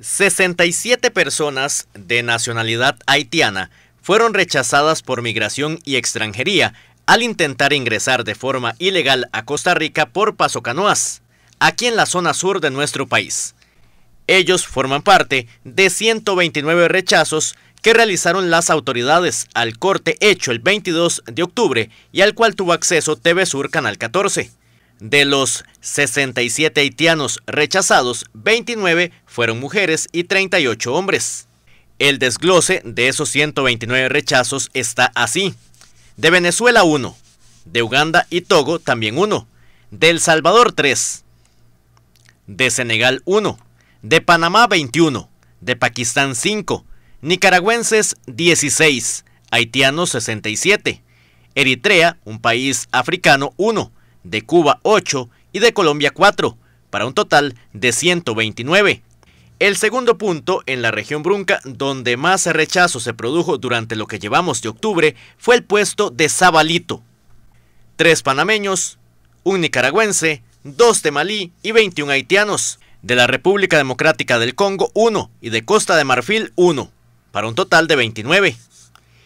67 personas de nacionalidad haitiana fueron rechazadas por migración y extranjería al intentar ingresar de forma ilegal a Costa Rica por Paso Canoas, aquí en la zona sur de nuestro país. Ellos forman parte de 129 rechazos que realizaron las autoridades al corte hecho el 22 de octubre y al cual tuvo acceso TV Sur Canal 14. De los 67 haitianos rechazados, 29 fueron mujeres y 38 hombres. El desglose de esos 129 rechazos está así. De Venezuela 1, de Uganda y Togo también 1, de El Salvador 3, de Senegal 1, de Panamá 21, de Pakistán 5, nicaragüenses 16, haitianos 67, Eritrea, un país africano 1, de Cuba 8 y de Colombia 4, para un total de 129. El segundo punto, en la región Brunca, donde más rechazo se produjo durante lo que llevamos de octubre, fue el puesto de Zabalito. Tres panameños, un nicaragüense, dos de Malí y 21 haitianos. De la República Democrática del Congo, 1 y de Costa de Marfil, 1, para un total de 29.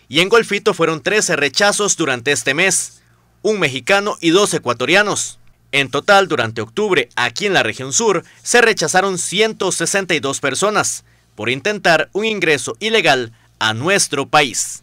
Y en Golfito fueron 13 rechazos durante este mes, un mexicano y dos ecuatorianos. En total, durante octubre, aquí en la región sur, se rechazaron 162 personas por intentar un ingreso ilegal a nuestro país.